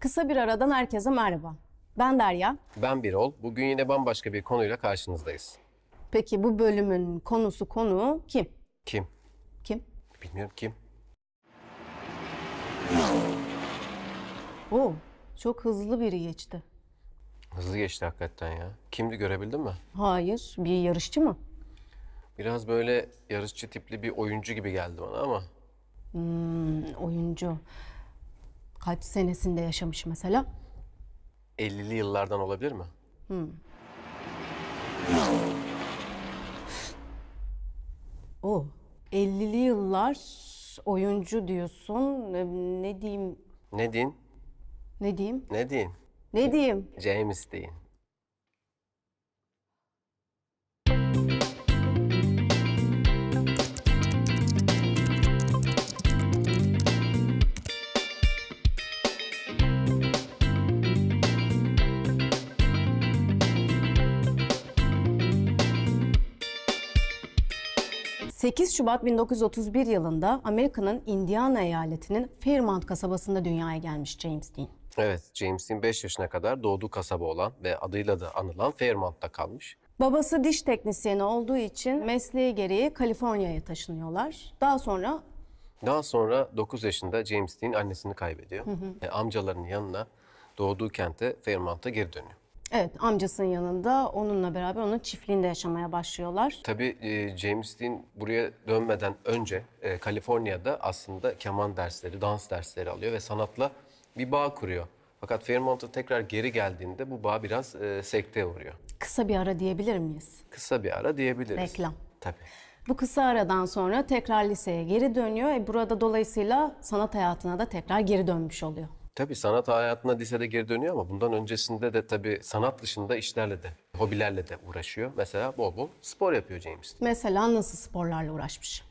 Kısa bir aradan herkese merhaba. Ben Derya. Ben Birol. Bugün yine bambaşka bir konuyla karşınızdayız. Peki bu bölümün konusu konu kim? Kim? Kim? Bilmiyorum kim. Oo, çok hızlı biri geçti. Hızlı geçti hakikaten ya. Kimdi görebildin mi? Hayır, bir yarışçı mı? Biraz böyle yarışçı tipli bir oyuncu gibi geldi bana ama. Hmm, oyuncu. Kaç senesinde yaşamış mesela? 50'li yıllardan olabilir mi? Hmm. o 50'li yıllar oyuncu diyorsun. Ne diyeyim? Ne diyeyim? Ne diyeyim? Ne diyeyim? Ne diyeyim? James deyin. 8 Şubat 1931 yılında Amerika'nın Indiana eyaletinin Fairmont kasabasında dünyaya gelmiş James Dean. Evet, James Dean 5 yaşına kadar doğduğu kasaba olan ve adıyla da anılan Fairmont'ta kalmış. Babası diş teknisyeni olduğu için mesleği gereği Kaliforniya'ya taşınıyorlar. Daha sonra daha sonra 9 yaşında James Dean annesini kaybediyor. Hı hı. amcalarının yanına doğduğu kente Fairmount'a geri dönüyor. Evet amcasının yanında onunla beraber onun çiftliğinde yaşamaya başlıyorlar. Tabii e, James Dean buraya dönmeden önce e, Kaliforniya'da aslında keman dersleri, dans dersleri alıyor ve sanatla bir bağ kuruyor. Fakat Fairmont'a tekrar geri geldiğinde bu bağ biraz e, sekteye uğruyor. Kısa bir ara diyebilir miyiz? Kısa bir ara diyebiliriz. Reklam. Tabii. Bu kısa aradan sonra tekrar liseye geri dönüyor. E, burada dolayısıyla sanat hayatına da tekrar geri dönmüş oluyor. Tabii sanat hayatına lisede geri dönüyor ama bundan öncesinde de tabii sanat dışında işlerle de, hobilerle de uğraşıyor. Mesela bol bol spor yapıyor James. Mesela nasıl sporlarla uğraşmış?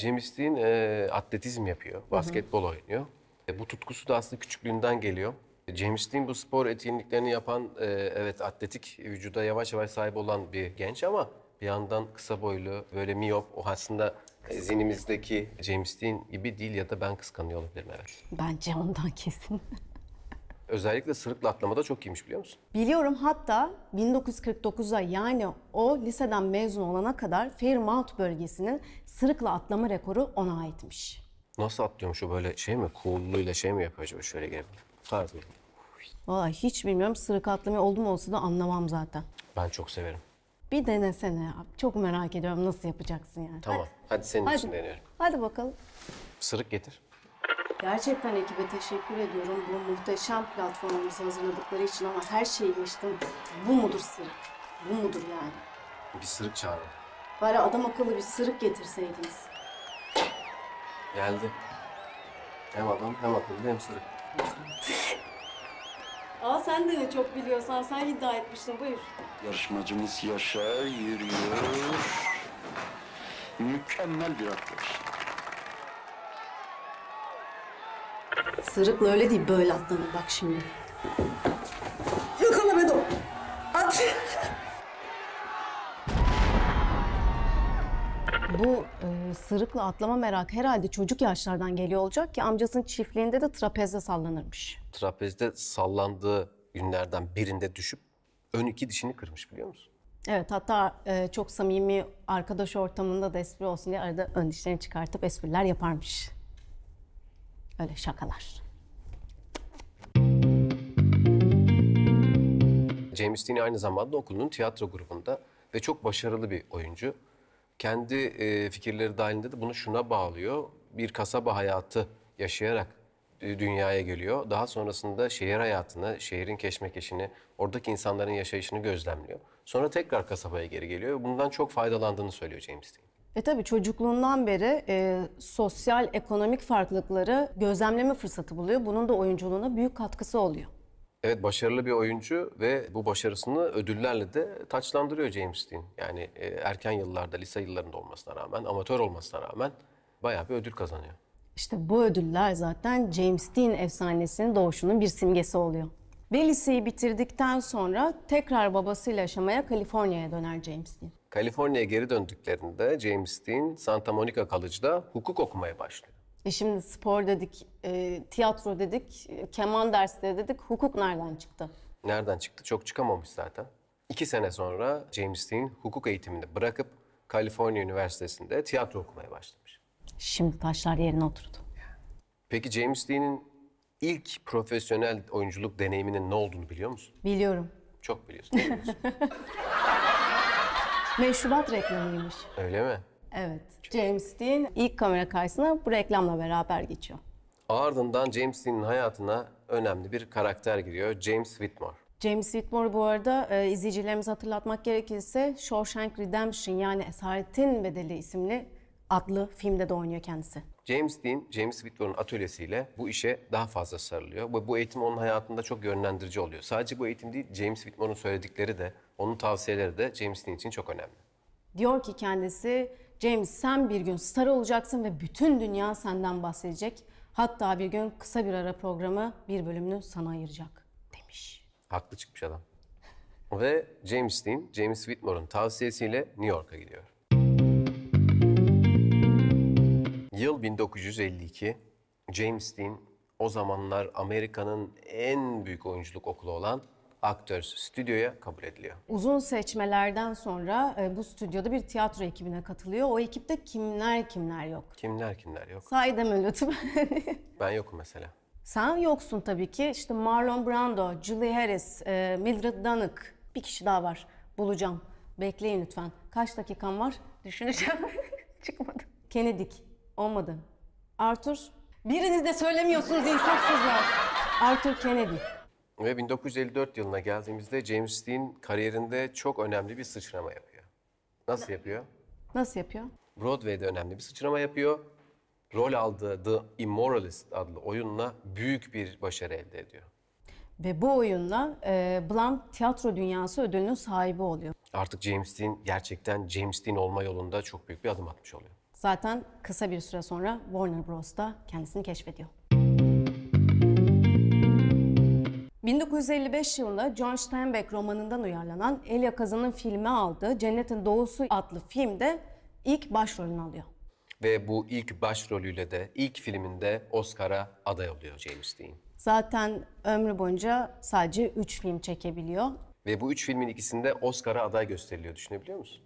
James Dean e, atletizm yapıyor, basketbol hı hı. oynuyor. E, bu tutkusu da aslında küçüklüğünden geliyor. E, James Dean bu spor etkinliklerini yapan, e, evet atletik vücuda yavaş yavaş sahip olan bir genç ama bir yandan kısa boylu, böyle miyop. O aslında e, zihnimizdeki James Dean gibi değil ya da ben kıskanıyor olabilirim evet. Bence ondan kesin. Özellikle sırıkla atlamada çok iyiymiş biliyor musun? Biliyorum hatta 1949'a yani o liseden mezun olana kadar Fairmount bölgesinin sırıkla atlama rekoru ona aitmiş. Nasıl atlıyormuş o böyle şey mi? Kulluyla şey mi yapıyor acaba şöyle gelip? Pardon. Valla hiç bilmiyorum sırık atlamayı oldu mu olsa da anlamam zaten. Ben çok severim. Bir denesene abi. Çok merak ediyorum nasıl yapacaksın yani. Tamam. Hadi, hadi senin hadi. için deniyorum. Hadi bakalım. Sırık getir. Gerçekten ekibe teşekkür ediyorum. Bu muhteşem platformumuzu hazırladıkları için ama her şeyi geçtim. Bu mudur sırık? Bu mudur yani? Bir sırık çağırın. Bari adam akıllı bir sırık getirseydiniz. Geldi. Hem adam hem akıllı hem sırık. Aa sen de ne çok biliyorsan sen iddia etmiştin buyur. Yarışmacımız Yaşar yürüyor. Mükemmel bir atlayış. Sırıkla öyle değil böyle atlanır bak şimdi. Bu e, sırıkla atlama merakı herhalde çocuk yaşlardan geliyor olacak ki amcasının çiftliğinde de trapezde sallanırmış. Trapezde sallandığı günlerden birinde düşüp ön iki dişini kırmış biliyor musun? Evet hatta e, çok samimi arkadaş ortamında da espri olsun diye arada ön dişlerini çıkartıp espriler yaparmış. Öyle şakalar. James Dean aynı zamanda okulun tiyatro grubunda ve çok başarılı bir oyuncu kendi e, fikirleri dahilinde de bunu şuna bağlıyor. Bir kasaba hayatı yaşayarak e, dünyaya geliyor. Daha sonrasında şehir hayatını, şehrin keşmekeşini, oradaki insanların yaşayışını gözlemliyor. Sonra tekrar kasabaya geri geliyor. Bundan çok faydalandığını söylüyor James Dean. E tabii çocukluğundan beri e, sosyal ekonomik farklılıkları gözlemleme fırsatı buluyor. Bunun da oyunculuğuna büyük katkısı oluyor. Evet başarılı bir oyuncu ve bu başarısını ödüllerle de taçlandırıyor James Dean. Yani e, erken yıllarda, lise yıllarında olmasına rağmen, amatör olmasına rağmen bayağı bir ödül kazanıyor. İşte bu ödüller zaten James Dean efsanesinin doğuşunun bir simgesi oluyor. Ve liseyi bitirdikten sonra tekrar babasıyla yaşamaya Kaliforniya'ya döner James Dean. Kaliforniya'ya geri döndüklerinde James Dean Santa Monica College'da hukuk okumaya başlıyor. E şimdi spor dedik, e, tiyatro dedik, e, keman dersleri dedik. Hukuk nereden çıktı? Nereden çıktı? Çok çıkamamış zaten. İki sene sonra James Dean hukuk eğitimini bırakıp Kaliforniya Üniversitesi'nde tiyatro okumaya başlamış. Şimdi taşlar yerine oturdu. Peki James Dean'in ilk profesyonel oyunculuk deneyiminin ne olduğunu biliyor musun? Biliyorum. Çok biliyorsun. biliyorsun? Meşrubat reklamıymış. Öyle mi? Evet. Çok James Dean ilk kamera karşısına bu reklamla beraber geçiyor. Ardından James Dean'in hayatına önemli bir karakter giriyor. James Whitmore. James Whitmore bu arada e, izleyicilerimize hatırlatmak gerekirse Shawshank Redemption yani Esaretin Bedeli isimli adlı filmde de oynuyor kendisi. James Dean, James Whitmore'un atölyesiyle bu işe daha fazla sarılıyor ve bu eğitim onun hayatında çok yönlendirici oluyor. Sadece bu eğitim değil, James Whitmore'un söyledikleri de, onun tavsiyeleri de James Dean için çok önemli. Diyor ki kendisi, James sen bir gün star olacaksın ve bütün dünya senden bahsedecek. Hatta bir gün kısa bir ara programı bir bölümünü sana ayıracak demiş. Haklı çıkmış adam. Ve James Dean, James Whitmore'un tavsiyesiyle New York'a gidiyor. Yıl 1952. James Dean o zamanlar Amerika'nın en büyük oyunculuk okulu olan aktör stüdyoya kabul ediliyor. Uzun seçmelerden sonra e, bu stüdyoda bir tiyatro ekibine katılıyor. O ekipte kimler kimler yok? Kimler kimler yok? Saydım lütfen. ben yokum mesela. Sen yoksun tabii ki. İşte Marlon Brando, Julie Harris, e, Mildred Dunnock bir kişi daha var. Bulacağım. Bekleyin lütfen. Kaç dakikan var? Düşüneceğim. Çıkmadı. Kennedy. Olmadı. Arthur. Biriniz de söylemiyorsunuz insafsızlar. Arthur Kennedy. Ve 1954 yılına geldiğimizde James Dean kariyerinde çok önemli bir sıçrama yapıyor. Nasıl yapıyor? Nasıl yapıyor? Broadway'de önemli bir sıçrama yapıyor. Rol aldığı The Immoralist adlı oyunla büyük bir başarı elde ediyor. Ve bu oyunla e, Blanc Tiyatro Dünyası ödülünün sahibi oluyor. Artık James Dean gerçekten James Dean olma yolunda çok büyük bir adım atmış oluyor. Zaten kısa bir süre sonra Warner Bros. da kendisini keşfediyor. 1955 yılında John Steinbeck romanından uyarlanan Elia Kazan'ın filmi aldığı Cennetin Doğusu adlı filmde ilk başrolünü alıyor. Ve bu ilk başrolüyle de ilk filminde Oscar'a aday oluyor James Dean. Zaten ömrü boyunca sadece 3 film çekebiliyor. Ve bu üç filmin ikisinde Oscar'a aday gösteriliyor düşünebiliyor musun?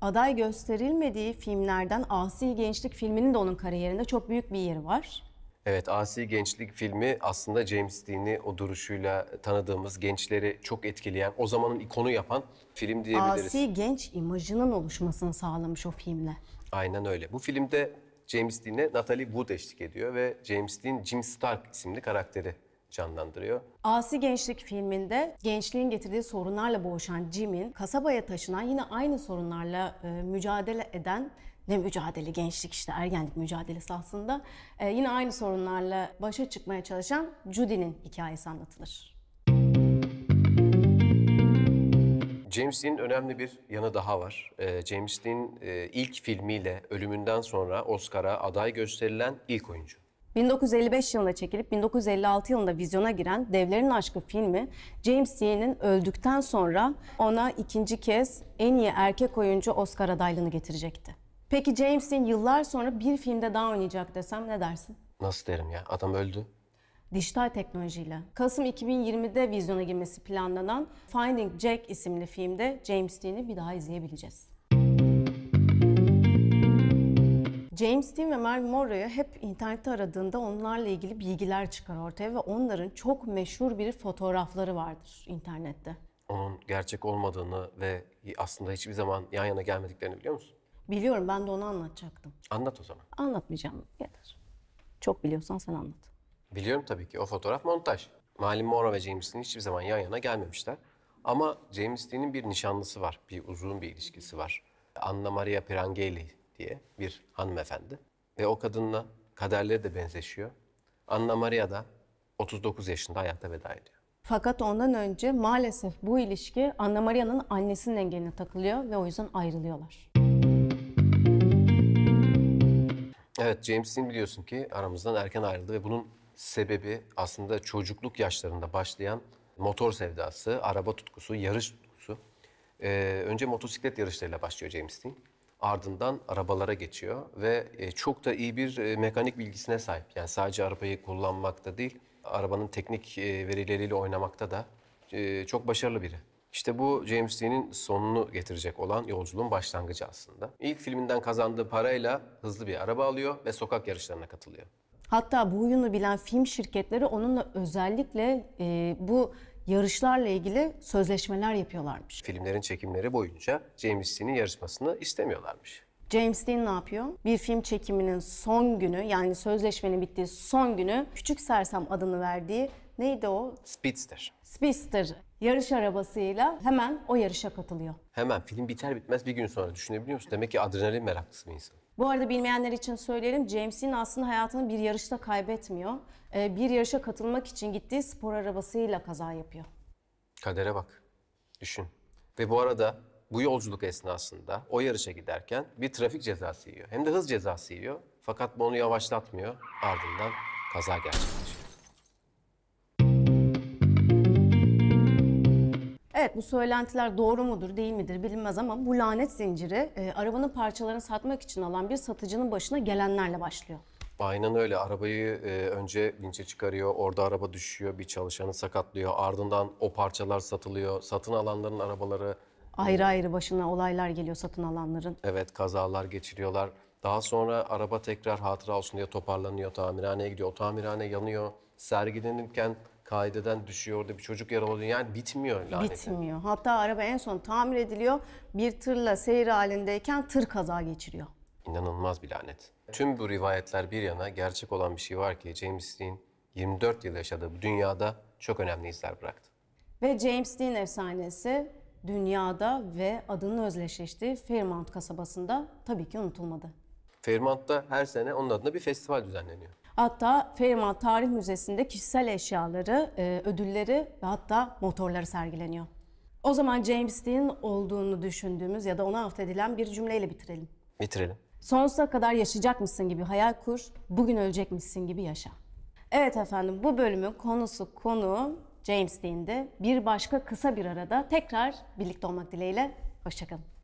Aday gösterilmediği filmlerden Asi Gençlik filminin de onun kariyerinde çok büyük bir yeri var. Evet, Asi Gençlik filmi aslında James Dean'i o duruşuyla tanıdığımız gençleri çok etkileyen, o zamanın ikonu yapan film diyebiliriz. Asi genç imajının oluşmasını sağlamış o filmle. Aynen öyle. Bu filmde James Dean'e Natalie Wood eşlik ediyor ve James Dean, Jim Stark isimli karakteri canlandırıyor. Asi Gençlik filminde gençliğin getirdiği sorunlarla boğuşan Jim'in kasabaya taşınan yine aynı sorunlarla e, mücadele eden ne mücadele gençlik işte ergenlik mücadelesi aslında e, yine aynı sorunlarla başa çıkmaya çalışan Judy'nin hikayesi anlatılır. James Dean'in önemli bir yanı daha var. E, James Dean e, ilk filmiyle ölümünden sonra Oscar'a aday gösterilen ilk oyuncu. 1955 yılında çekilip 1956 yılında vizyona giren Devlerin Aşkı filmi James Dean'in öldükten sonra ona ikinci kez en iyi erkek oyuncu Oscar adaylığını getirecekti. Peki James'in yıllar sonra bir filmde daha oynayacak desem ne dersin? Nasıl derim ya? Adam öldü. Dijital teknolojiyle. Kasım 2020'de vizyona girmesi planlanan Finding Jack isimli filmde James Dean'i bir daha izleyebileceğiz. James Dean ve Marilyn Monroe'yu hep internette aradığında onlarla ilgili bilgiler çıkar ortaya ve onların çok meşhur bir fotoğrafları vardır internette. Onun gerçek olmadığını ve aslında hiçbir zaman yan yana gelmediklerini biliyor musun? Biliyorum ben de onu anlatacaktım. Anlat o zaman. Anlatmayacağım. Yeter. Çok biliyorsan sen anlat. Biliyorum tabii ki. O fotoğraf montaj. Malum Mora ve James Dean hiçbir zaman yan yana gelmemişler. Ama James Dean'in bir nişanlısı var. Bir uzun bir ilişkisi var. Anna Maria Pirangelli diye bir hanımefendi. Ve o kadınla kaderleri de benzeşiyor. Anna Maria da 39 yaşında hayata veda ediyor. Fakat ondan önce maalesef bu ilişki Anna Maria'nın annesinin engeline takılıyor ve o yüzden ayrılıyorlar. Evet James Dean biliyorsun ki aramızdan erken ayrıldı ve bunun sebebi aslında çocukluk yaşlarında başlayan motor sevdası, araba tutkusu, yarış tutkusu. Ee, önce motosiklet yarışlarıyla başlıyor James Dean. Ardından arabalara geçiyor ve e, çok da iyi bir e, mekanik bilgisine sahip. Yani sadece arabayı kullanmakta değil, arabanın teknik e, verileriyle oynamakta da çok başarılı biri. İşte bu James Dean'in sonunu getirecek olan yolculuğun başlangıcı aslında. İlk filminden kazandığı parayla hızlı bir araba alıyor ve sokak yarışlarına katılıyor. Hatta bu huyunu bilen film şirketleri onunla özellikle e, bu yarışlarla ilgili sözleşmeler yapıyorlarmış. Filmlerin çekimleri boyunca James Dean'in yarışmasını istemiyorlarmış. James Dean ne yapıyor? Bir film çekiminin son günü yani sözleşmenin bittiği son günü Küçük Sersem adını verdiği neydi o? Speedster. Speedster yarış arabasıyla hemen o yarışa katılıyor. Hemen film biter bitmez bir gün sonra düşünebiliyor musun? Demek ki adrenalin meraklısı bir insan. Bu arada bilmeyenler için söyleyelim. James Dean aslında hayatını bir yarışta kaybetmiyor. Ee, bir yarışa katılmak için gittiği spor arabasıyla kaza yapıyor. Kadere bak. Düşün. Ve bu arada bu yolculuk esnasında o yarışa giderken bir trafik cezası yiyor. Hem de hız cezası yiyor. Fakat bu onu yavaşlatmıyor. Ardından kaza gerçekleşiyor. Evet bu söylentiler doğru mudur değil midir bilinmez ama bu lanet zinciri e, arabanın parçalarını satmak için alan bir satıcının başına gelenlerle başlıyor. Aynen öyle. Arabayı e, önce vinçe çıkarıyor, orada araba düşüyor, bir çalışanı sakatlıyor. Ardından o parçalar satılıyor. Satın alanların arabaları Ayrı ayrı başına olaylar geliyor satın alanların. Evet kazalar geçiriyorlar. Daha sonra araba tekrar hatıra olsun diye toparlanıyor, tamirhaneye gidiyor. O tamirhane yanıyor. Sergilenirken kaydeden düşüyor, orada bir çocuk yaralanıyor. Yani bitmiyor lanet. Bitmiyor. Hatta araba en son tamir ediliyor. Bir tırla seyir halindeyken tır kaza geçiriyor. İnanılmaz bir lanet. Tüm bu rivayetler bir yana gerçek olan bir şey var ki James Dean 24 yıl yaşadığı bu dünyada çok önemli izler bıraktı. Ve James Dean efsanesi dünyada ve adının özleşleştiği Fairmount kasabasında tabii ki unutulmadı. Fairmount'ta her sene onun adına bir festival düzenleniyor. Hatta Fairmount Tarih Müzesi'nde kişisel eşyaları, e, ödülleri ve hatta motorları sergileniyor. O zaman James Dean olduğunu düşündüğümüz ya da ona affedilen bir cümleyle bitirelim. Bitirelim. Sonsuza kadar yaşayacak mısın gibi hayal kur, bugün ölecek misin gibi yaşa. Evet efendim bu bölümün konusu konu James Dean'di. Bir başka kısa bir arada tekrar birlikte olmak dileğiyle. Hoşçakalın.